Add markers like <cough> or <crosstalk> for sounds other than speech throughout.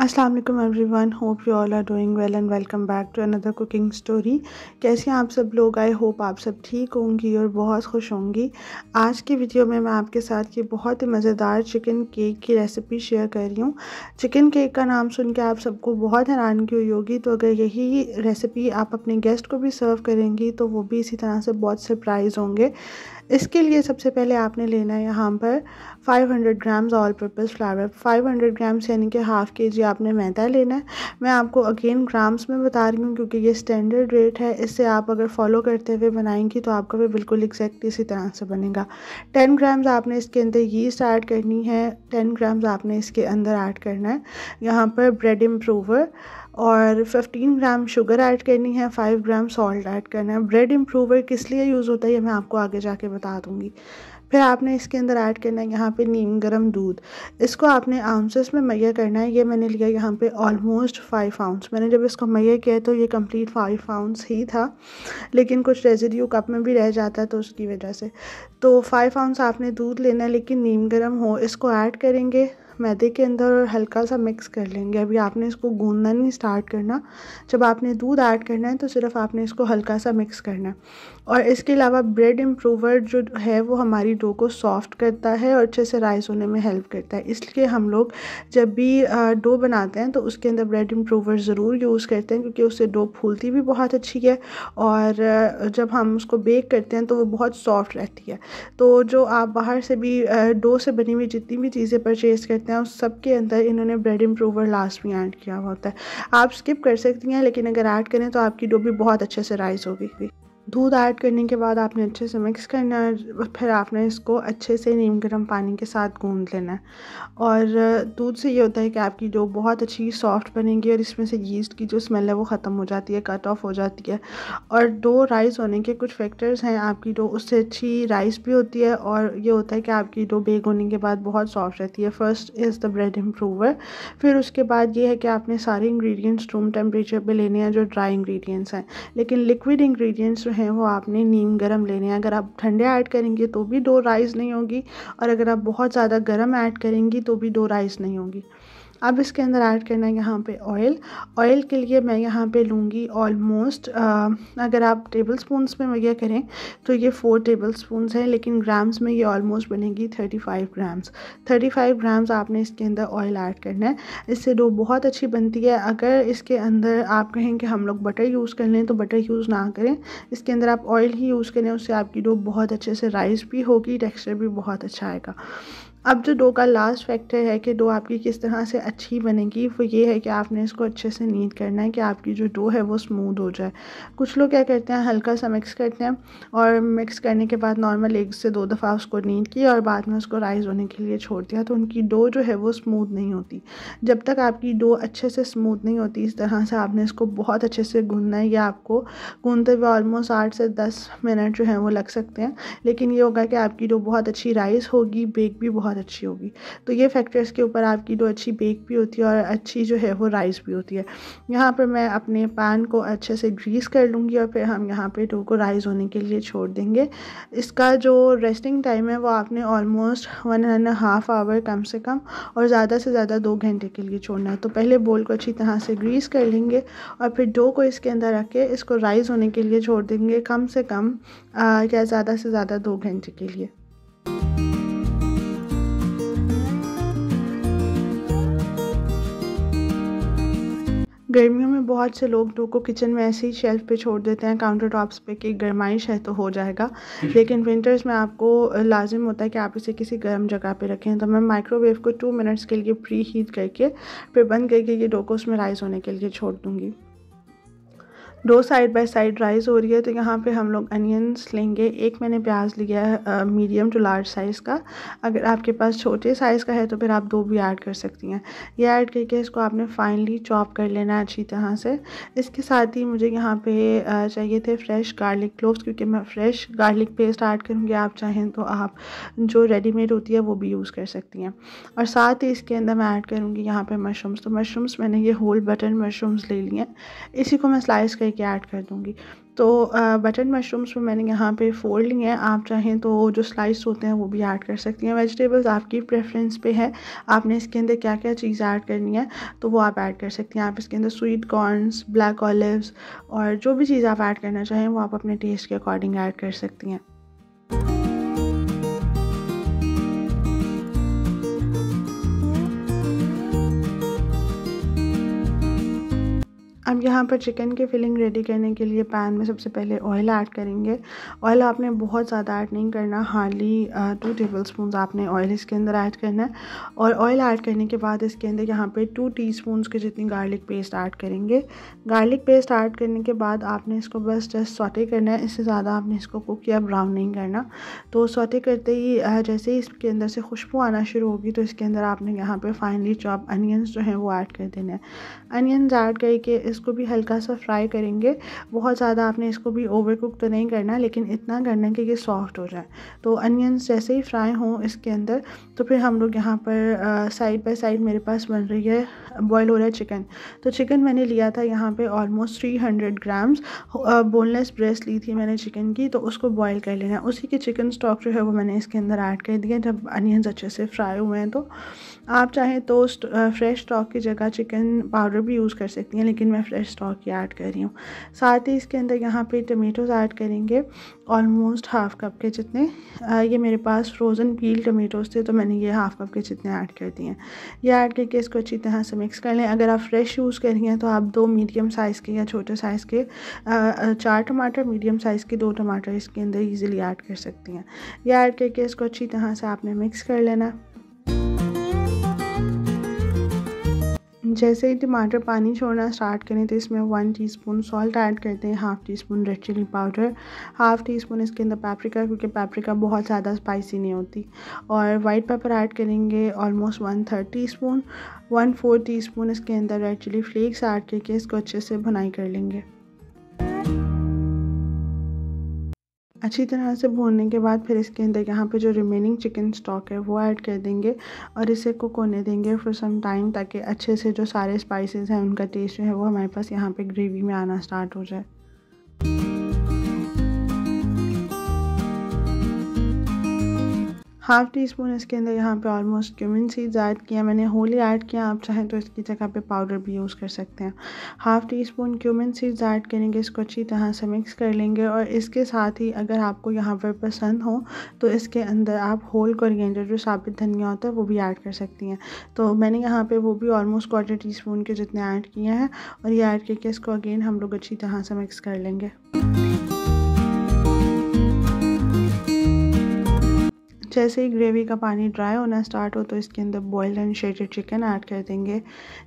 अस्सलाम वालेकुम everyone hope you all are doing well and welcome back to another cooking story कैसे आप सब लोग आई होप आप सब ठीक होंगी और बहुत खुश होंगी आज की वीडियो में मैं आपके साथ ये बहुत ही मज़ेदार चिकन केक की रेसिपी शेयर कर रही हूँ चिकन केक का नाम सुन के आप सबको बहुत हैरानगी हुई होगी तो अगर यही रेसिपी आप अपने गेस्ट को भी सर्व करेंगी तो वो भी इसी तरह से बहुत सरप्राइज़ होंगे इसके लिए सबसे पहले आपने लेना है यहाँ पर 500 grams all purpose flour 500 grams यानी कि हाफ़ के जी आपने मैदा लेना है मैं आपको अगेन ग्राम्स में बता रही हूँ क्योंकि ये स्टैंडर्ड रेट है इससे आप अगर फॉलो करते हुए बनाएंगी तो आपका भी बिल्कुल एग्जैक्ट इसी तरह से बनेगा टेन ग्राम्स आपने इसके अंदर यीस्ट ऐड करनी है टेन ग्राम्स आपने इसके अंदर ऐड करना है यहाँ पर ब्रेड इम्प्रूवर और 15 ग्राम शुगर ऐड करनी है 5 ग्राम सॉल्ट ऐड करना है ब्रेड इम्प्रूवर किस लिए यूज़ होता है ये मैं आपको आगे जाके बता दूँगी फिर आपने इसके अंदर ऐड करना है यहाँ पे नीम गरम दूध इसको आपने आउंसेस में मैया करना है ये मैंने लिया यहाँ पे ऑलमोस्ट फाइव आउंस मैंने जब इसको मैया किया तो ये कंप्लीट फाइव आउंस ही था लेकिन कुछ रेजिड्यू कप में भी रह जाता है तो उसकी वजह से तो फाइव आउंस आपने दूध लेना है लेकिन नीम गरम हो इसको ऐड करेंगे मैदे के अंदर और हल्का सा मिक्स कर लेंगे अभी आपने इसको गूंदना नहीं स्टार्ट करना जब आपने दूध ऐड करना है तो सिर्फ आपने इसको हल्का सा मिक्स करना है और इसके अलावा ब्रेड इम्प्रूवर जो है वो हमारी डो को सॉफ्ट करता है और अच्छे से राइस होने में हेल्प करता है इसलिए हम लोग जब भी डो बनाते हैं तो उसके अंदर ब्रेड इम्प्रूवर ज़रूर यूज़ करते हैं क्योंकि उससे डो फूलती भी बहुत अच्छी है और जब हम उसको बेक करते हैं तो वो बहुत सॉफ्ट रहती है तो जो आप बाहर से भी डो से बनी हुई जितनी भी चीज़ें परचेज़ करते हैं सकते हैं उस सब के अंदर इन्होंने ब्रेड इम्प्रूवर लास्ट में ऐड किया हुआ होता है आप स्किप कर सकती हैं लेकिन अगर ऐड करें तो आपकी डोभी बहुत अच्छे से राइस होगी दूध ऐड करने के बाद आपने अच्छे से मिक्स करना है फिर आपने इसको अच्छे से नीम गर्म पानी के साथ गूंद लेना है और दूध से ये होता है कि आपकी डो बहुत अच्छी सॉफ्ट बनेगी और इसमें से यीस्ट की जो स्मेल है वो ख़त्म हो जाती है कट ऑफ हो जाती है और डो राइस होने के कुछ फैक्टर्स हैं आपकी डो उससे अच्छी राइस भी होती है और ये होता है कि आपकी डो बेग होने के बाद बहुत सॉफ्ट रहती है first is the bread improver फिर उसके बाद ये है कि आपने सारे इंग्रेडिएंट्स रूम टेम्परेचर पे लेने हैं जो ड्राई इंग्रेडिएंट्स हैं लेकिन लिक्विड इंग्रेडिएंट्स जो है वो आपने नीम गर्म लेने हैं अगर आप ठंडे ऐड करेंगे तो भी डो राइस नहीं होगी और अगर आप बहुत ज़्यादा गर्म ऐड करेंगी तो भी डो राइस नहीं होगी अब इसके अंदर ऐड करना है यहाँ पे ऑयल ऑयल के लिए मैं यहाँ पे लूँगी ऑलमोस्ट अगर आप टेबल स्पून में वगैरह करें तो ये फ़ोर टेबल स्पून हैं लेकिन ग्राम्स में ये ऑलमोस्ट बनेगी thirty five grams thirty five grams आपने इसके अंदर ऑयल ऐड करना है इससे डो बहुत अच्छी बनती है अगर इसके अंदर आप कहें कि हम लोग बटर यूज़ कर लें तो बटर यूज़ ना करें इसके अंदर आप ऑयल ही यूज़ करें उससे आपकी डो बहुत अच्छे से राइस भी होगी टेक्स्चर भी बहुत अच्छा आएगा अब जो डो का लास्ट फैक्टर है कि डो आपकी किस तरह से अच्छी बनेगी वो ये है कि आपने इसको अच्छे से नीट करना है कि आपकी जो डो है वो स्मूद हो जाए कुछ लोग क्या करते हैं हल्का सा मिक्स करते हैं और मिक्स करने के बाद नॉर्मल एक से दो दफ़ा उसको नीट की और बाद में उसको राइज होने के लिए छोड़ दिया तो उनकी डो जो है वो स्मूद नहीं होती जब तक आपकी डो अच्छे से स्मूद नहीं होती इस तरह से आपने इसको बहुत अच्छे से गूंदना है या आपको गूंदते हुए ऑलमोस्ट आठ से दस मिनट जो है वो लग सकते हैं लेकिन ये होगा कि आपकी डो बहुत अच्छी राइस होगी बेक भी बहुत बहुत अच्छी होगी तो ये फैक्टर्स के ऊपर आपकी जो अच्छी बेक भी होती है और अच्छी जो है वो राइस भी होती है यहाँ पर मैं अपने पैन को अच्छे से ग्रीस कर लूँगी और फिर हम यहाँ पर डो को राइस होने के लिए छोड़ देंगे इसका जो रेस्टिंग टाइम है वो आपने almost one and half hour कम से कम और ज़्यादा से ज़्यादा दो घंटे के लिए छोड़ना है तो पहले बोल को अच्छी तरह से ग्रीस कर लेंगे और फिर डो को इसके अंदर रख के इसको राइज होने के लिए छोड़ देंगे कम से कम आ, या ज़्यादा से ज़्यादा दो घंटे के लिए गर्मियों में बहुत से लोग डो को किचन में ऐसे ही शेल्फ पे छोड़ देते हैं काउंटर टॉप्स पे कि गर्माइश है तो हो जाएगा <laughs> लेकिन विंटर्स में आपको लाजिम होता है कि आप इसे किसी गर्म जगह पे रखें तो मैं माइक्रोवेव को टू मिनट्स के लिए प्री हीट करके फिर बंद करके ये डो को उसमें राइस होने के लिए छोड़ दूँगी दो साइड बाय साइड राइस हो रही है तो यहाँ पे हम लोग अनियंस लेंगे एक मैंने प्याज लिया है मीडियम टू लार्ज साइज़ का अगर आपके पास छोटे साइज़ का है तो फिर आप दो भी ऐड कर सकती हैं ये ऐड करके इसको आपने फाइनली चॉप कर लेना है अच्छी तरह से इसके साथ ही मुझे यहाँ पे चाहिए थे फ्रेश गार्लिक क्लोव्स क्योंकि मैं फ्रेश गार्लिक पेस्ट ऐड करूँगी आप चाहें तो आप जो रेडीमेड होती है वो भी यूज़ कर सकती हैं और साथ ही इसके अंदर मैं ऐड करूँगी यहाँ पर मशरूम्स तो मशरूम्स मैंने ये होल बटन मशरूम्स ले लिए इसी को मैं स्लाइस कर लेके ऐड कर दूँगी तो बटन मशरूम्स में मैंने यहाँ पे फोल्ड लिए हैं आप चाहें तो जो स्लाइस होते हैं वो भी ऐड कर सकती हैं वेजिटेबल्स आपकी प्रेफरेंस पे है आपने इसके अंदर क्या क्या चीज़ ऐड करनी है तो वो आप ऐड कर सकती हैं आप इसके अंदर स्वीट कॉर्नस ब्लैक ऑलिव्स और जो भी चीज़ आप ऐड करना चाहें वो आप अपने टेस्ट के अकॉर्डिंग ऐड कर सकती हैं यहाँ पर चिकन की फिलिंग रेडी करने के लिए पैन में सबसे पहले ऑयल ऐड करेंगे ऑयल आपने बहुत ज़्यादा ऐड नहीं करना हार्डली टू टेबल स्पून आपने ऑयल इसके अंदर ऐड करना है और ऑयल ऐड करने के बाद इसके अंदर यहाँ पे टू टी के जितनी गार्लिक पेस्ट ऐड करेंगे गार्लिक पेस्ट ऐड करने के बाद आपने इसको बस जस्ट सॉटे करना है इससे ज़्यादा आपने इसको कुक या ब्राउन नहीं करना तो सौते करते ही जैसे ही इसके अंदर से खुशबू आना शुरू होगी तो इसके अंदर आपने यहाँ पर फाइनली चॉप अनियंस जो हैं वो ऐड कर देना है अनियंस ऐड करके इसको इसको भी हल्का सा फ्राई करेंगे बहुत ज़्यादा आपने इसको भी ओवर कुक तो नहीं करना लेकिन इतना करना कि ये सॉफ्ट हो जाए तो अनियंस जैसे ही फ्राई हों इसके अंदर तो फिर हम लोग यहाँ पर साइड बाय साइड मेरे पास बन रही है बॉयल हो रहा है चिकन तो चिकन मैंने लिया था यहाँ पे almost three hundred grams boneless breast ली थी मैंने चिकन की तो उसको बॉयल कर लेना उसी के चिकन स्टॉक जो है वो मैंने इसके अंदर ऐड कर दिया जब अनियंस अच्छे से फ्राई हुए हैं तो आप चाहें तो फ्रेश स्टॉक की जगह चिकन पाउडर भी यूज़ कर सकती हैं लेकिन मैं फ्रेश स्टॉक ये ऐड कर रही हूँ साथ ही इसके अंदर यहाँ पे टमेटोज़ ऐड करेंगे ऑलमोस्ट हाफ कप के जितने आ, ये मेरे पास फ्रोज़न पील टमेटोज़ थे तो मैंने ये हाफ कप के जितने ऐड कर दिए हैं ये ऐड करके इसको अच्छी तरह से मिक्स कर लें अगर आप फ्रेश यूज़ कर रही हैं तो आप दो मीडियम साइज़ के या छोटे साइज़ के आ, चार टमाटर मीडियम साइज़ के दो टमाटर इसके अंदर ईजिली ऐड कर सकती हैं यह ऐड करके इसको अच्छी तरह से आपने मिक्स कर लेना जैसे ही टमाटर पानी छोड़ना स्टार्ट करें तो इसमें वन टीस्पून सॉल्ट ऐड करते हैं half teaspoon red chili powder half teaspoon इसके अंदर पैप्रिका क्योंकि पैप्रिका बहुत ज़्यादा स्पाइसी नहीं होती और वाइट पेपर ऐड करेंगे almost one third teaspoon one four teaspoon इसके अंदर रेड चिली फ्लेक्स ऐड करके इसको अच्छे से भुनाई कर लेंगे अच्छी तरह से भूनने के बाद फिर इसके अंदर यहाँ पे जो रिमेनिंग चिकन स्टॉक है वो ऐड कर देंगे और इसे कुक होने देंगे फॉर सम टाइम ताकि अच्छे से जो सारे स्पाइसेस हैं उनका टेस्ट जो है वो हमारे पास यहाँ पे ग्रेवी में आना स्टार्ट हो जाए हाफ़ टी स्पून इसके अंदर यहाँ पे ऑलमोस्ट क्यूमिन सीड्स ऐड किया मैंने होली ऐड किया आप चाहें तो इसकी जगह पे पाउडर भी यूज़ कर सकते हैं half teaspoon cumin seeds add करेंगे इसको अच्छी तरह से मिक्स कर लेंगे और इसके साथ ही अगर आपको यहाँ पर पसंद हो तो इसके अंदर आप होल कोरिएंडर जो साबित धनिया होता है वो भी ऐड कर सकती हैं तो मैंने यहाँ पर वो भी ऑलमोस्ट क्वार्टर टी स्पून के जितने ऐड किए हैं और ये ऐड करके इसको अगेन हम लोग अच्छी तरह से मिक्स कर लेंगे जैसे ही ग्रेवी का पानी ड्राई होना स्टार्ट हो तो इसके अंदर boiled and shredded chicken add कर देंगे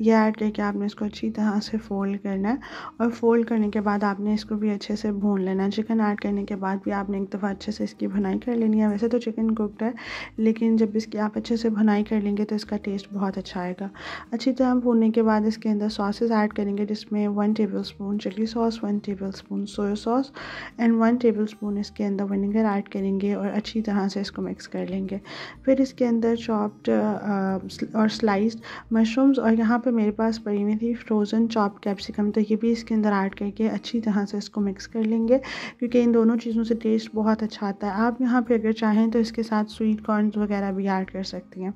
ये ऐड करके आपने इसको अच्छी तरह से फोल्ड करना है और फोल्ड करने के बाद आपने इसको भी अच्छे से भून लेना है चिकन ऐड करने के बाद भी आपने एक दफ़ा अच्छे से इसकी भुनाई कर लेनी है वैसे तो चिकन कुकड है लेकिन जब इसकी आप अच्छे से भुनाई कर लेंगे तो इसका टेस्ट बहुत अच्छा आएगा अच्छी तरह भूनने के बाद इसके अंदर सॉसेज ऐड करेंगे जिसमें one tablespoon chili sauce one tablespoon soya sauce and one tablespoon इसके अंदर विनेगर ऐड करेंगे और अच्छी तरह से इसको मिक्स मिक्स कर लेंगे फिर इसके अंदर चॉप्ड और स्लाइस्ड मशरूम्स और यहाँ पे मेरे पास पड़ी हुई थी फ्रोज़न चॉप कैप्सिकम तो ये भी इसके अंदर ऐड करके अच्छी तरह से इसको मिक्स कर लेंगे क्योंकि इन दोनों चीज़ों से टेस्ट बहुत अच्छा आता है आप यहाँ पर अगर चाहें तो इसके साथ स्वीट कॉर्न वगैरह भी ऐड कर सकती हैं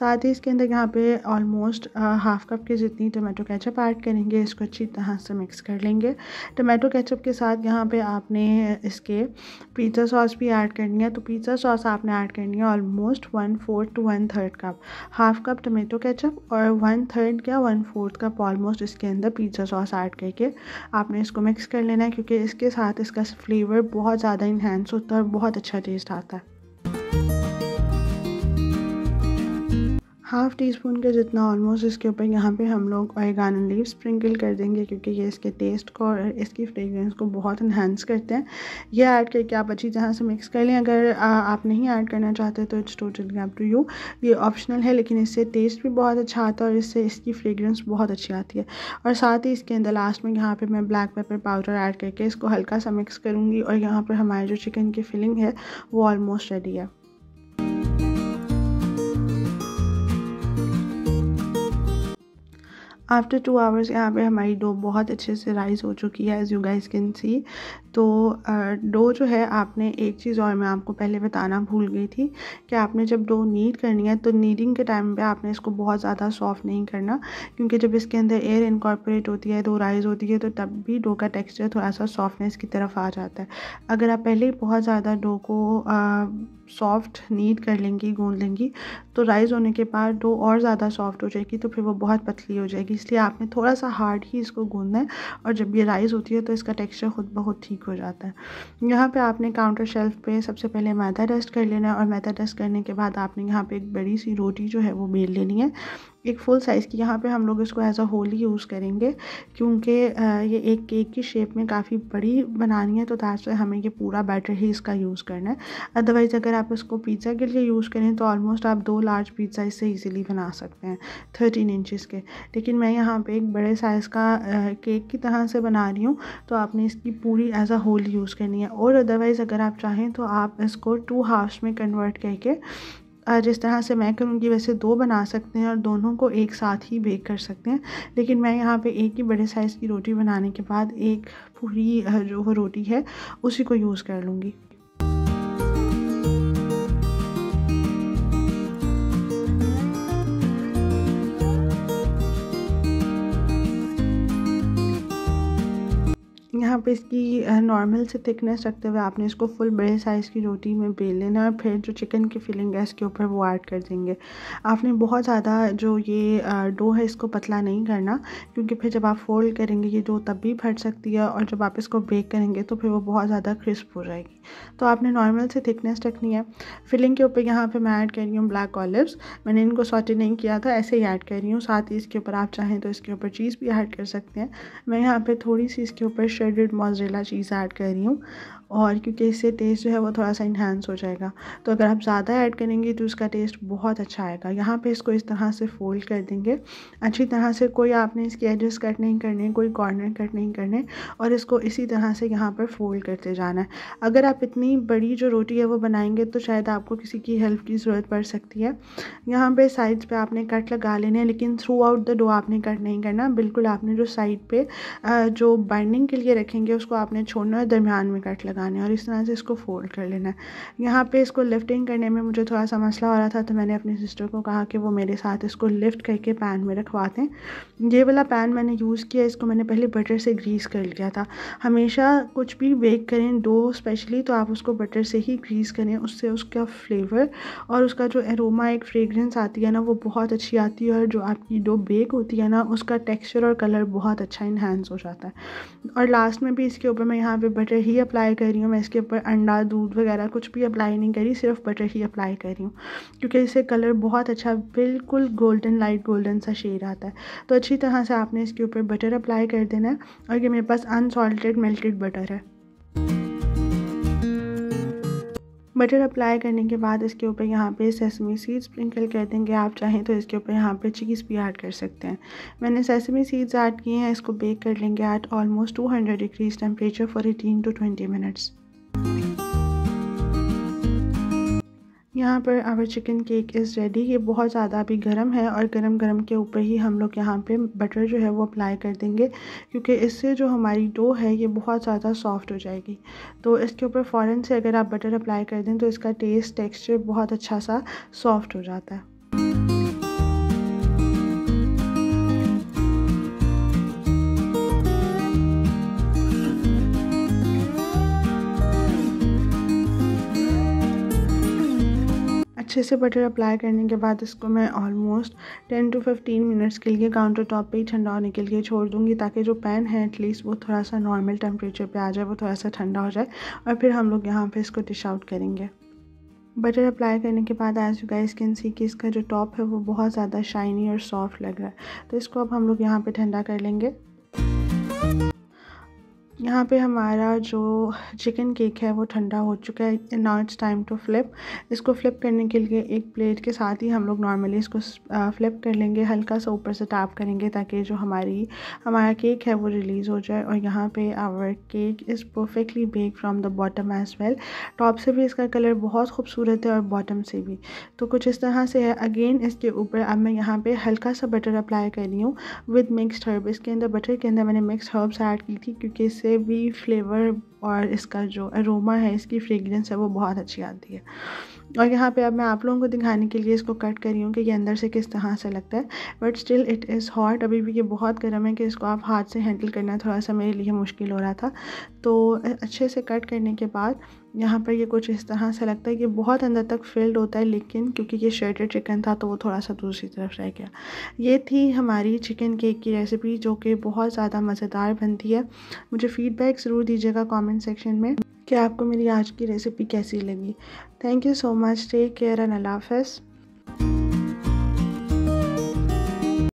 साथ ही इसके अंदर यहाँ पे ऑलमोस्ट हाफ़ कप के जितनी टोमेटो कैचअप ऐड करेंगे इसको अच्छी तरह से मिक्स कर लेंगे टोमेटो कैचअप के साथ यहाँ पर आपने इसके पिज़्ज़ा सॉस भी ऐड करनी है तो पिज़्ज़ा सॉस आपने ऐड ऐड करनी है almost one fourth to one third cup half cup tomato ketchup और वन थर्ड या वन फोर्थ कप ऑलमोस्ट इसके अंदर पिज़्ज़ा सॉस ऐड करके आपने इसको मिक्स कर लेना है क्योंकि इसके साथ इसका फ्लेवर बहुत ज़्यादा इन्हेंस होता है और बहुत अच्छा टेस्ट आता है हाफ़ टी स्पून के जितना ऑलमोस्ट इसके ऊपर यहाँ पे हम लोग ऑयगानो लीव स्प्रिंकल कर देंगे क्योंकि ये इसके टेस्ट को और इसकी फ्रेगरेंस को बहुत इन्हेंस करते हैं ये ऐड करके आप अच्छी तरह से मिक्स कर लें अगर आ, आप नहीं ऐड करना चाहते तो it's totally up to you ये ऑप्शनल है लेकिन इससे टेस्ट भी बहुत अच्छा आता है और इससे इसकी फ्रेगरेंस बहुत अच्छी आती है और साथ ही इसके अंदर लास्ट में यहाँ पर मैं ब्लैक पेपर पाउडर ऐड करके इसको हल्का सा मिक्स करूँगी और यहाँ पर हमारे जो चिकन की फिलिंग है वो ऑलमोस्ट रेडी है आफ्टर टू आवर्स यहाँ पे हमारी डो बहुत अच्छे से राइस हो चुकी है as you guys can see तो डो जो है आपने एक चीज़ और मैं आपको पहले बताना भूल गई थी कि आपने जब डो नीड करनी है तो नीडिंग के टाइम पे आपने इसको बहुत ज़्यादा सॉफ्ट नहीं करना क्योंकि जब इसके अंदर एयर इनकॉर्पोरेट होती है दो राइज़ होती है तो तब भी डो का टेक्स्चर थोड़ा सा सॉफ्टनेस की तरफ आ जाता है अगर आप पहले ही बहुत ज़्यादा डो को सॉफ्ट नीड कर लेंगी गूंद लेंगी तो राइज़ होने के बाद डो और ज़्यादा सॉफ्ट हो जाएगी तो फिर वो बहुत पतली हो जाएगी इसलिए आपने थोड़ा सा हार्ड ही इसको गूंदना है और जब ये राइज़ होती है तो इसका टेक्स्चर खुद बहुत ठीक हो जाता है यहाँ पे आपने काउंटर शेल्फ पे सबसे पहले मैदा डस्ट कर लेना है और मैदा डस्ट करने के बाद आपने यहाँ पे एक बड़ी सी रोटी जो है वो बेल लेनी है एक फुल साइज़ की यहाँ पे हम लोग इसको एज अ होल ही यूज़ करेंगे क्योंकि ये एक केक की शेप में काफ़ी बड़ी बनानी है तो दैट्स से हमें ये पूरा बैटर ही इसका यूज़ करना है अदरवाइज़ अगर आप इसको पिज़्ज़ा के लिए यूज़ करें तो ऑलमोस्ट आप दो लार्ज पिज़्ज़ा इससे ईजिली बना सकते हैं थर्टीन इंचज़ के लेकिन मैं यहाँ पर एक बड़े साइज़ का केक की तरह से बना रही हूँ तो आपने इसकी पूरी एज अ होल यूज़ करनी है और अदरवाइज़ अगर आप चाहें तो आप इसको टू हाफ्स में कन्वर्ट करके जिस तरह से मैं करूँगी वैसे दो बना सकते हैं और दोनों को एक साथ ही बेक कर सकते हैं लेकिन मैं यहाँ पे एक ही बड़े साइज़ की रोटी बनाने के बाद एक पूरी जो वो रोटी है उसी को यूज़ कर लूँगी यहाँ पे इसकी नॉर्मल से थिकनेस रखते हुए आपने इसको फुल बड़े साइज़ की रोटी में बेल लेना है और फिर जो चिकन की फिलिंग है इसके ऊपर वो ऐड कर देंगे आपने बहुत ज़्यादा जो ये डो है इसको पतला नहीं करना क्योंकि फिर जब आप फोल्ड करेंगे ये डो तब भी फट सकती है और जब आप इसको बेक करेंगे तो फिर वो बहुत ज़्यादा क्रिस्प हो जाएगी तो आपने नॉर्मल से थिकनेस रखनी है फिलिंग के ऊपर यहाँ पर मैं ऐड कर रही हूँ ब्लैक ऑलिवस मैंने इनको सॉटे नहीं किया था ऐसे ही ऐड कर रही हूँ साथ ही इसके ऊपर आप चाहें तो इसके ऊपर चीज़ भी ऐड कर सकते हैं मैं यहाँ पर थोड़ी सी इसके ऊपर shred grated mozzarella cheese add कर रही हूँ और क्योंकि इससे टेस्ट जो है वो थोड़ा सा इन्हांस हो जाएगा तो अगर आप ज़्यादा ऐड करेंगे तो उसका टेस्ट बहुत अच्छा आएगा यहाँ पे इसको इस तरह से फोल्ड कर देंगे अच्छी तरह से कोई आपने इसके एडजस्ट कट नहीं करने कोई कॉर्नर कट नहीं करने और इसको इसी तरह से यहाँ पर फोल्ड करते जाना है अगर आप इतनी बड़ी जो रोटी है वो बनाएंगे तो शायद आपको किसी की हेल्प की ज़रूरत पड़ सकती है यहाँ पर साइड्स पर आपने कट लगा लेने हैं लेकिन थ्रू आउट द डो आपने कट नहीं करना बिल्कुल आपने जो साइड पर जो बाइंडिंग के लिए रखेंगे उसको आपने छोड़ना है दरमियान में कट लगा लगाने और इस तरह से इसको फोल्ड कर लेना है यहाँ पे इसको लिफ्टिंग करने में मुझे थोड़ा सा मसला हो रहा था तो मैंने अपने सिस्टर को कहा कि वो मेरे साथ इसको लिफ्ट करके पैन में रखवा दें ये वाला पैन मैंने यूज़ किया इसको मैंने पहले बटर से ग्रीस कर लिया था हमेशा कुछ भी बेक करें डो स्पेशली तो आप उसको बटर से ही ग्रीस करें उससे उसका फ्लेवर और उसका जो एरोमा एक फ्रेगरेंस आती है ना वो बहुत अच्छी आती है और जो आपकी डो बेक होती है ना उसका टेक्स्चर और कलर बहुत अच्छा इन्हेंस हो जाता है और लास्ट में भी इसके ऊपर मैं यहाँ पे बटर ही अप्लाई कर कर रही हूँ मैं इसके ऊपर अंडा दूध वगैरह कुछ भी अप्लाई नहीं करी सिर्फ बटर ही अप्लाई कर रही हूँ क्योंकि इससे कलर बहुत अच्छा बिल्कुल गोल्डन लाइट गोल्डन सा शेड आता है तो अच्छी तरह से आपने इसके ऊपर बटर अप्लाई कर देना है और ये मेरे पास अनसॉल्टेड मेल्टेड बटर है बटर अप्लाई करने के बाद इसके ऊपर यहाँ पे सेसमी सीड्स स्प्रिंकल कर देंगे आप चाहें तो इसके ऊपर यहाँ पे चीज़ भी ऐड कर सकते हैं मैंने सेसमी सीड्स ऐड किए हैं इसको बेक कर लेंगे at almost 200 degrees temperature for eighteen to twenty minutes यहाँ पर our chicken cake is ready ये बहुत ज़्यादा अभी गर्म है और गर्म गर्म के ऊपर ही हम लोग यहाँ पे बटर जो है वो अप्लाई कर देंगे क्योंकि इससे जो हमारी डो है ये बहुत ज़्यादा सॉफ्ट हो जाएगी तो इसके ऊपर फ़ौरन से अगर आप बटर अप्लाई कर दें तो इसका टेस्ट टेक्सचर बहुत अच्छा सा सॉफ्ट हो जाता है अच्छे से बटर अप्लाई करने के बाद इसको मैं ऑलमोस्ट 10 टू 15 मिनट्स के लिए काउंटर टॉप पर ही ठंडा होने के लिए छोड़ दूँगी ताकि जो पैन है एटलीस्ट वो थोड़ा सा नॉर्मल टेम्परेचर पे आ जाए वो थोड़ा सा ठंडा हो जाए और फिर हम लोग यहाँ पे इसको डिश आउट करेंगे बटर अप्लाई करने के बाद as you guys can see कि इसका जो टॉप है वो बहुत ज़्यादा शाइनी और सॉफ्ट लग रहा है तो इसको अब हम लोग यहाँ पे ठंडा कर लेंगे यहाँ पे हमारा जो चिकन केक है वो ठंडा हो चुका है now it's time to flip इसको फ्लिप करने के लिए एक प्लेट के साथ ही हम लोग नॉर्मली इसको फ्लिप कर लेंगे हल्का सा ऊपर से टैप करेंगे ताकि जो हमारी हमारा केक है वो रिलीज़ हो जाए और यहाँ पे our cake is perfectly bake from the bottom as well top से भी इसका कलर बहुत खूबसूरत है और बॉटम से भी तो कुछ इस तरह से है अगेन इसके ऊपर अब मैं यहाँ पर हल्का सा बटर अप्लाई कर रही हूँ विद मिक्सड हर्ब इसके अंदर बटर के अंदर मैंने मिक्सड हर्ब्स ऐड की थी क्योंकि इससे से भी फ्लेवर और इसका जो अरोमा है इसकी फ्रेगरेंस है वो बहुत अच्छी आती है और यहाँ पे अब मैं आप लोगों को दिखाने के लिए इसको कट करी हूँ कि ये अंदर से किस तरह से लगता है but still it is hot अभी भी ये बहुत गर्म है कि इसको आप हाथ से हैंडल करना थोड़ा सा मेरे लिए मुश्किल हो रहा था तो अच्छे से कट करने के बाद यहाँ पर ये कुछ इस तरह से लगता है कि बहुत अंदर तक फिल्ड होता है लेकिन क्योंकि ये शर्टेड चिकन था तो वो थोड़ा सा दूसरी तरफ रह गया ये थी हमारी चिकन केक की रेसिपी जो कि बहुत ज़्यादा मज़ेदार बनती है मुझे फ़ीडबैक ज़रूर दीजिएगा कमेंट सेक्शन में कि आपको मेरी आज की रेसिपी कैसी लगी thank you so much take care and Allah